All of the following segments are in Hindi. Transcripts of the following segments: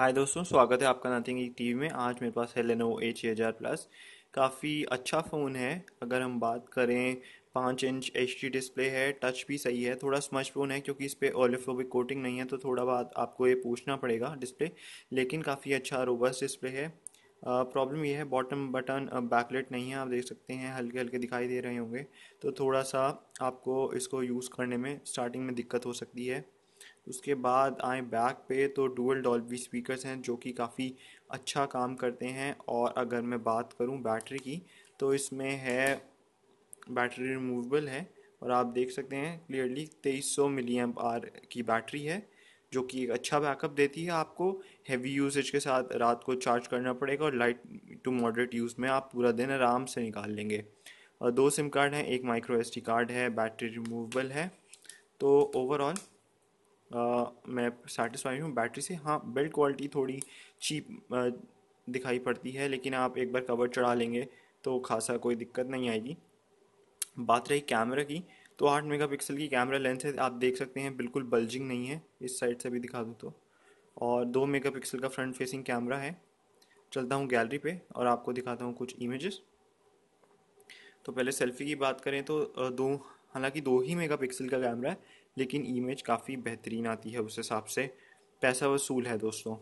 हाय दोस्तों स्वागत है आपका नथिंग टीवी में आज मेरे पास है लेनोवो ए छः हज़ार प्लस काफ़ी अच्छा फ़ोन है अगर हम बात करें पाँच इंच एच डिस्प्ले है टच भी सही है थोड़ा स्मच फोन है क्योंकि इस पर ओलिफोबिक कोटिंग नहीं है तो थोड़ा बहुत आपको ये पूछना पड़ेगा डिस्प्ले लेकिन काफ़ी अच्छा रोबस्ट डिस्प्ले है प्रॉब्लम ये है बॉटम बटन बैकलेट नहीं है आप देख सकते हैं हल्के हल्के दिखाई दे रहे होंगे तो थोड़ा सा आपको इसको यूज़ करने में स्टार्टिंग में दिक्कत हो सकती है उसके बाद आए बैक पे तो डुअल डॉल्बी स्पीकर्स हैं जो कि काफ़ी अच्छा काम करते हैं और अगर मैं बात करूं बैटरी की तो इसमें है बैटरी रिमूवेबल है और आप देख सकते हैं क्लियरली 2300 सौ मिली आर की बैटरी है जो कि एक अच्छा बैकअप देती है आपको हैवी यूसेज के साथ रात को चार्ज करना पड़ेगा और लाइट टू मॉडरेट यूज़ में आप पूरा दिन आराम से निकाल लेंगे और दो सिम कार्ड हैं एक माइक्रो एस कार्ड है बैटरी रिमूवेबल है तो ओवरऑल मैं सेटिस्फाई हूँ बैटरी से हाँ बिल्ड क्वालिटी थोड़ी चीप दिखाई पड़ती है लेकिन आप एक बार कवर चढ़ा लेंगे तो खासा कोई दिक्कत नहीं आएगी बात रही कैमरा की तो आठ मेगापिक्सल की कैमरा लेंस है आप देख सकते हैं बिल्कुल बल्जिंग नहीं है इस साइड से भी दिखा दूँ तो और दो मेगापिक्सल का फ्रंट फेसिंग कैमरा है चलता हूँ गैलरी पे और आपको दिखाता हूँ कुछ इमेजेस तो पहले सेल्फी की बात करें तो दो हालांकि दो ही मेगापिक्सल का कैमरा है लेकिन इमेज काफ़ी बेहतरीन आती है उस हिसाब से पैसा वसूल है दोस्तों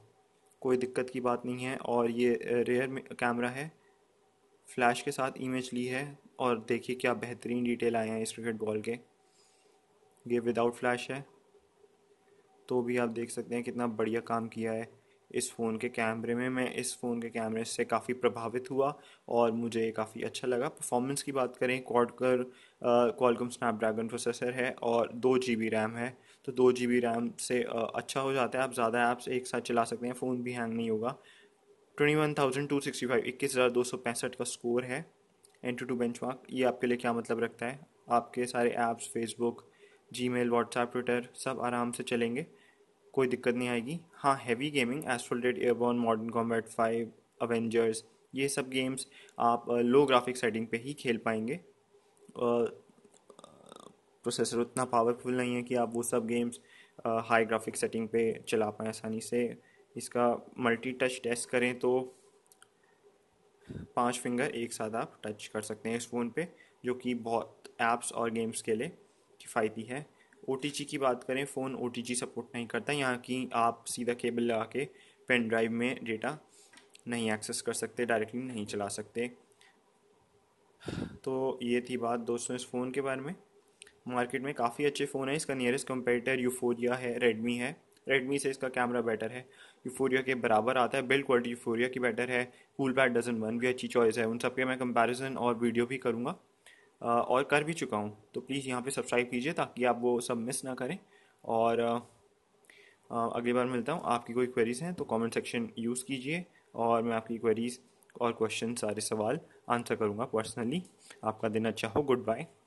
कोई दिक्कत की बात नहीं है और ये रेयर कैमरा है फ्लैश के साथ इमेज ली है और देखिए क्या बेहतरीन डिटेल आए हैं इस क्रिकेट बॉल के ये विदाउट फ्लैश है तो भी आप देख सकते हैं कितना बढ़िया काम किया है इस फ़ोन के कैमरे में मैं इस फ़ोन के कैमरे से काफ़ी प्रभावित हुआ और मुझे काफ़ी अच्छा लगा परफॉर्मेंस की बात करें क्वाडकर क्वालकम स्नैपड्रैगन प्रोसेसर है और दो जी बी रैम है तो दो जी बी रैम से आ, अच्छा हो जाता है आप ज़्यादा ऐप्स एक साथ चला सकते हैं फ़ोन भी हैंग नहीं होगा twenty one thousand two sixty five इक्कीस हज़ार दो सौ पैंसठ का स्कोर है AnTuTu benchmark ये आपके लिए क्या मतलब रखता है आपके सारे apps Facebook Gmail WhatsApp Twitter सब आराम से चलेंगे कोई दिक्कत नहीं आएगी हाँ heavy gaming Asphalt Airborne Modern Combat five Avengers ये सब गेम्स आप लो ग्राफिक सेटिंग पे ही खेल पाएंगे प्रोसेसर uh, उतना पावरफुल नहीं है कि आप वो सब गेम्स हाई ग्राफिक सेटिंग पे चला पाएँ आसानी से इसका मल्टी टच टेस्ट करें तो पांच फिंगर एक साथ आप टच कर सकते हैं इस फ़ोन पे जो कि बहुत ऐप्स और गेम्स के लिए किफ़ायती है ओ की बात करें फ़ोन ओ सपोर्ट नहीं करता यहाँ की आप सीधा केबल लगा के पेन ड्राइव में डेटा नहीं एक्सेस कर सकते डायरेक्टली नहीं चला सकते तो ये थी बात दोस्तों इस फ़ोन के बारे में मार्केट में काफ़ी अच्छे फ़ोन हैं इसका नियरेस्ट कंपेटर यूफोरिया है रेडमी है रेडमी से इसका कैमरा बेटर है यूफोरिया के बराबर आता है बिल्ड क्वालिटी यूफोरिया की बेटर है कूल पैड डजन वन भी अच्छी चॉइस है उन सब के मैं कंपैरिजन और वीडियो भी करूँगा और कर भी चुका हूँ तो प्लीज़ यहाँ पे सब्सक्राइब कीजिए ताकि आप वो सब मिस ना करें और अगली बार मिलता हूँ आपकी कोई क्वेरीज़ हैं तो कमेंट सेक्शन यूज़ कीजिए और मैं आपकी क्वेरीज़ और क्वेश्चन सारे सवाल आंसर करूँगा पर्सनली आपका दिन अच्छा हो गुड बाय